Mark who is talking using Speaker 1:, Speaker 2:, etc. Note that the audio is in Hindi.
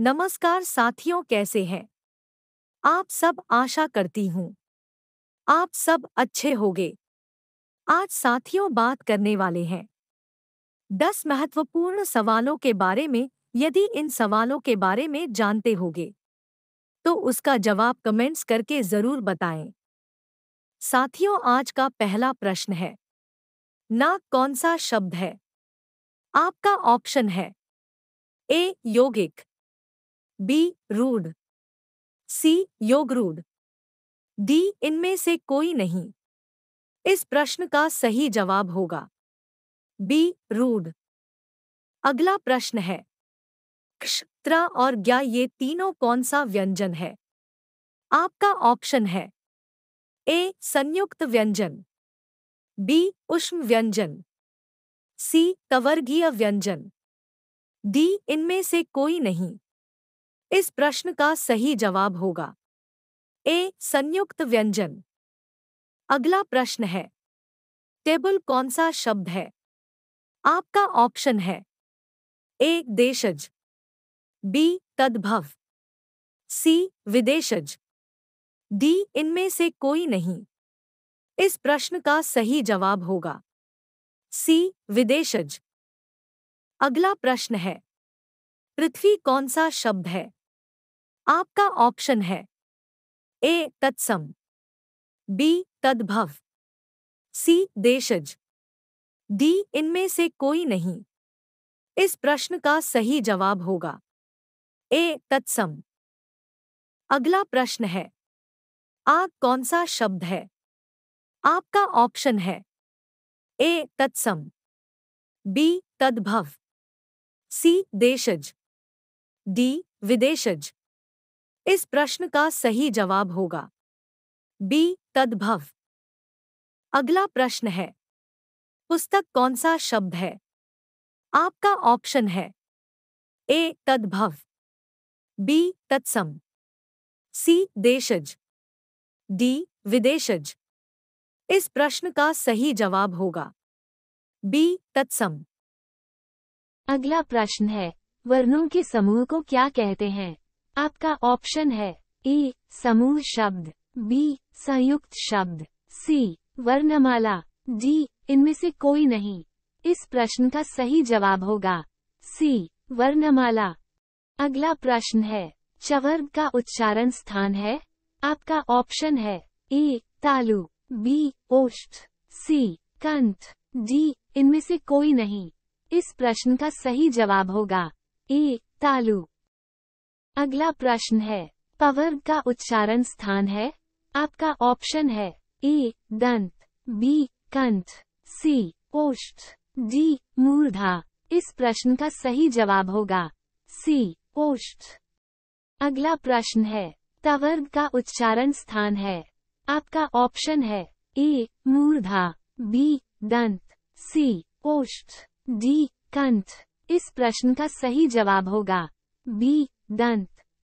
Speaker 1: नमस्कार साथियों कैसे हैं आप सब आशा करती हूँ आप सब अच्छे होंगे। आज साथियों बात करने वाले हैं दस महत्वपूर्ण सवालों के बारे में यदि इन सवालों के बारे में जानते होंगे तो उसका जवाब कमेंट्स करके जरूर बताएं साथियों आज का पहला प्रश्न है नाक कौन सा शब्द है आपका ऑप्शन है ए यौगिक बी रूड सी योग रूड डी इनमें से कोई नहीं इस प्रश्न का सही जवाब होगा बी रूड अगला प्रश्न है क्षत्र और ज्ञा ये तीनों कौन सा व्यंजन है आपका ऑप्शन है ए संयुक्त व्यंजन बी उष्म व्यंजन सी कवर्गीय व्यंजन डी इनमें से कोई नहीं इस प्रश्न का सही जवाब होगा ए संयुक्त व्यंजन अगला प्रश्न है टेबल कौन सा शब्द है आपका ऑप्शन है ए देशज बी तद्भव सी विदेशज डी इनमें से कोई नहीं इस प्रश्न का सही जवाब होगा सी विदेशज अगला प्रश्न है पृथ्वी कौन सा शब्द है आपका ऑप्शन है ए तत्सम बी तद्भव सी देशज डी इनमें से कोई नहीं इस प्रश्न का सही जवाब होगा ए तत्सम अगला प्रश्न है आग कौन सा शब्द है आपका ऑप्शन है ए तत्सम बी तद्भव सी देशज डी विदेशज इस प्रश्न का सही जवाब होगा बी तद्भव अगला प्रश्न है पुस्तक कौन सा शब्द है आपका ऑप्शन है ए तद्भव बी तत्सम सी देशज डी विदेशज इस प्रश्न का सही जवाब होगा बी
Speaker 2: तत्सम अगला प्रश्न है वर्णों के समूह को क्या कहते हैं आपका ऑप्शन है ए समूह शब्द बी संयुक्त शब्द सी वर्णमाला डी इनमें से कोई नहीं इस प्रश्न का सही जवाब होगा सी वर्णमाला अगला प्रश्न है चवर्ग का उच्चारण स्थान है आपका ऑप्शन है ए तालु बी ओष्ठ सी कंठ डी इनमें से कोई नहीं इस प्रश्न का सही जवाब होगा ए तालु अगला प्रश्न है पवर्ग का उच्चारण स्थान है आपका ऑप्शन है ए दंत बी कंठ सी ओष्ठ डी मूर्धा इस प्रश्न का सही जवाब होगा सी ओष्ठ अगला प्रश्न है तवर्ग का उच्चारण स्थान है आपका ऑप्शन है ए मूर्धा बी दंत सी ओष्ठ डी कंठ इस प्रश्न का सही जवाब होगा बी done